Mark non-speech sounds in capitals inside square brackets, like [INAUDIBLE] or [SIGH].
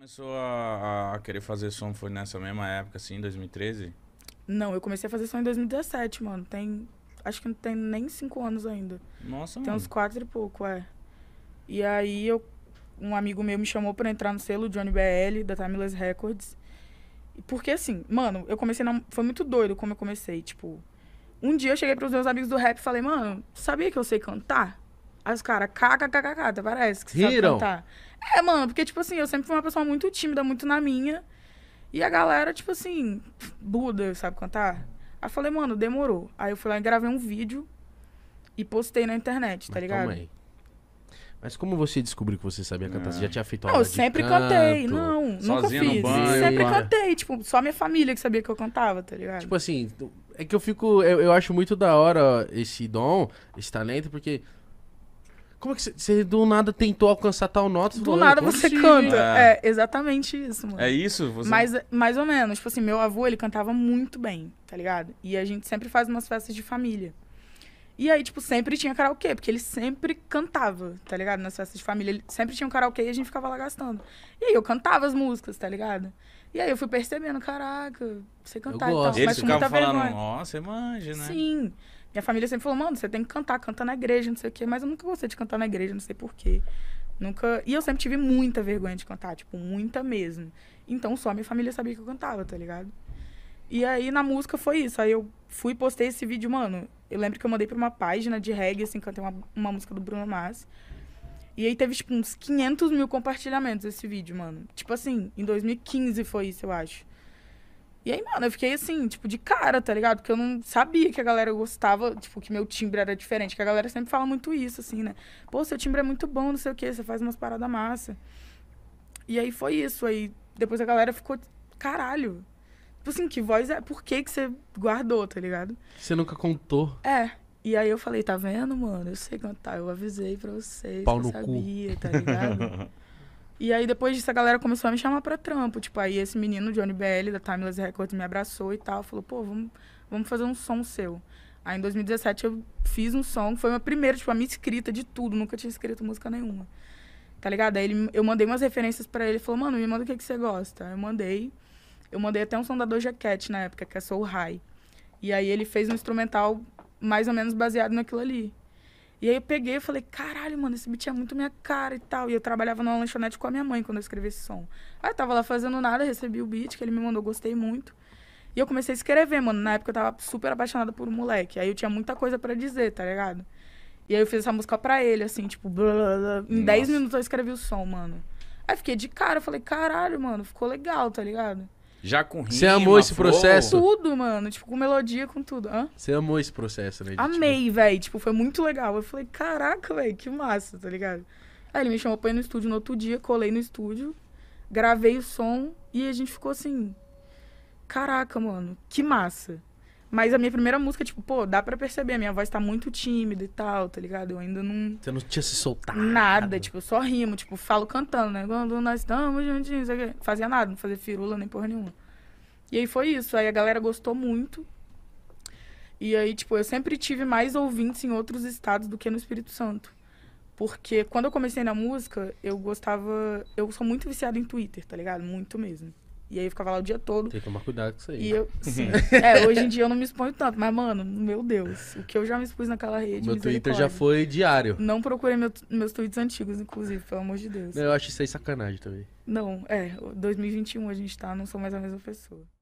Começou a, a, querer fazer som foi nessa mesma época, assim, 2013? Não, eu comecei a fazer som em 2017, mano. Tem. Acho que não tem nem cinco anos ainda. Nossa, tem mano. Tem uns quatro e pouco, é. E aí eu. Um amigo meu me chamou pra entrar no selo Johnny BL, da Timeless Records. Porque assim, mano, eu comecei na... Foi muito doido como eu comecei, tipo. Um dia eu cheguei pros meus amigos do rap e falei, mano, sabia que eu sei cantar? Aí os caras, kkkk, até parece que Riram. cantar. É, mano, porque, tipo assim, eu sempre fui uma pessoa muito tímida, muito na minha. E a galera, tipo assim, Buda, sabe cantar? Aí eu falei, mano, demorou. Aí eu fui lá e gravei um vídeo e postei na internet, tá Mas ligado? Calma aí. Mas como você descobriu que você sabia cantar? Você já ah. tinha feito aula Não, eu sempre canto, cantei. Não, nunca fiz. no banho, sempre cara. cantei. Tipo, só minha família que sabia que eu cantava, tá ligado? Tipo assim, é que eu fico... Eu, eu acho muito da hora esse dom, esse talento, porque como é que você do nada tentou alcançar tal nota? Do falou, nada você canta. É. é. exatamente isso, mano. É isso? Você... Mais, mais ou menos. Tipo assim, meu avô, ele cantava muito bem, tá ligado? E a gente sempre faz umas festas de família. E aí, tipo, sempre tinha karaokê, porque ele sempre cantava, tá ligado? Nas festas de família, ele sempre tinha um karaokê e a gente ficava lá gastando. E aí eu cantava as músicas, tá ligado? E aí eu fui percebendo, caraca, você cantar eu Eles mas ficavam falando, nossa nossa, manja, né? Sim. Minha família sempre falou, mano, você tem que cantar, canta na igreja, não sei o quê. Mas eu nunca gostei de cantar na igreja, não sei porquê. Nunca... E eu sempre tive muita vergonha de cantar, tipo, muita mesmo. Então só minha família sabia que eu cantava, tá ligado? E aí na música foi isso. Aí eu fui postei esse vídeo, mano. Eu lembro que eu mandei pra uma página de reggae, assim, cantei uma, uma música do Bruno Mars. E aí teve, tipo, uns 500 mil compartilhamentos esse vídeo, mano. Tipo assim, em 2015 foi isso, eu acho. E aí, mano, eu fiquei assim, tipo, de cara, tá ligado? Porque eu não sabia que a galera gostava, tipo, que meu timbre era diferente. Que a galera sempre fala muito isso, assim, né? Pô, seu timbre é muito bom, não sei o quê, você faz umas paradas massa. E aí foi isso. Aí depois a galera ficou, caralho, Tipo assim, que voz é? Por que que você guardou, tá ligado? Você nunca contou. É. E aí eu falei, tá vendo, mano? Eu sei cantar, eu avisei pra vocês, Pau no sabia, cu. tá ligado? [LAUGHS] e aí depois disso a galera começou a me chamar pra trampo. Tipo, aí esse menino, Johnny BL, da Timeless Records, me abraçou e tal. Falou, pô, vamos, vamos fazer um som seu. Aí em 2017 eu fiz um som, foi a primeira, tipo, a minha escrita de tudo, nunca tinha escrito música nenhuma. Tá ligado? Aí ele, eu mandei umas referências para ele, ele falou, mano, me manda o que, que você gosta. eu mandei. Eu mandei até um som da Doja na época, que é Soul High. E aí ele fez um instrumental mais ou menos baseado naquilo ali. E aí eu peguei e falei, caralho, mano, esse beat é muito minha cara e tal. E eu trabalhava numa lanchonete com a minha mãe quando eu escrevi esse som. Aí eu tava lá fazendo nada, recebi o beat que ele me mandou, gostei muito. E eu comecei a escrever, mano. Na época eu tava super apaixonada por um moleque. Aí eu tinha muita coisa para dizer, tá ligado? E aí eu fiz essa música pra ele, assim, tipo, blá, blá, blá. em 10 minutos eu escrevi o som, mano. Aí fiquei de cara, falei, caralho, mano, ficou legal, tá ligado? Já com rima, Você amou esse flor. processo? Tudo, mano. Tipo, com melodia, com tudo. Hã? Você amou esse processo, né? Tipo Amei, tipo... velho. Tipo, foi muito legal. Eu falei, caraca, velho, que massa, tá ligado? Aí ele me chamou pra ir no estúdio no outro dia, colei no estúdio, gravei o som e a gente ficou assim. Caraca, mano, que massa. Mas a minha primeira música, tipo, pô, dá pra perceber, a minha voz tá muito tímida e tal, tá ligado? Eu ainda não. Você não tinha se soltado? Nada, tipo, eu só rimo, tipo, falo cantando, né? Quando nós estamos juntinhos, não fazia nada, não fazia firula nem porra nenhuma. E aí foi isso, aí a galera gostou muito. E aí, tipo, eu sempre tive mais ouvintes em outros estados do que no Espírito Santo. Porque quando eu comecei na música, eu gostava. Eu sou muito viciada em Twitter, tá ligado? Muito mesmo. E aí eu ficava lá o dia todo. Tem que tomar cuidado com isso aí. E né? eu, [LAUGHS] sim. [LAUGHS] é, hoje em dia eu não me exponho tanto, mas, mano, meu Deus, o que eu já me expus naquela rede. Meu Twitter já foi diário. Não procurei meu, meus tweets antigos, inclusive, pelo amor de Deus. Não, eu acho isso aí sacanagem também. Não, é, 2021 a gente tá, não sou mais a mesma pessoa.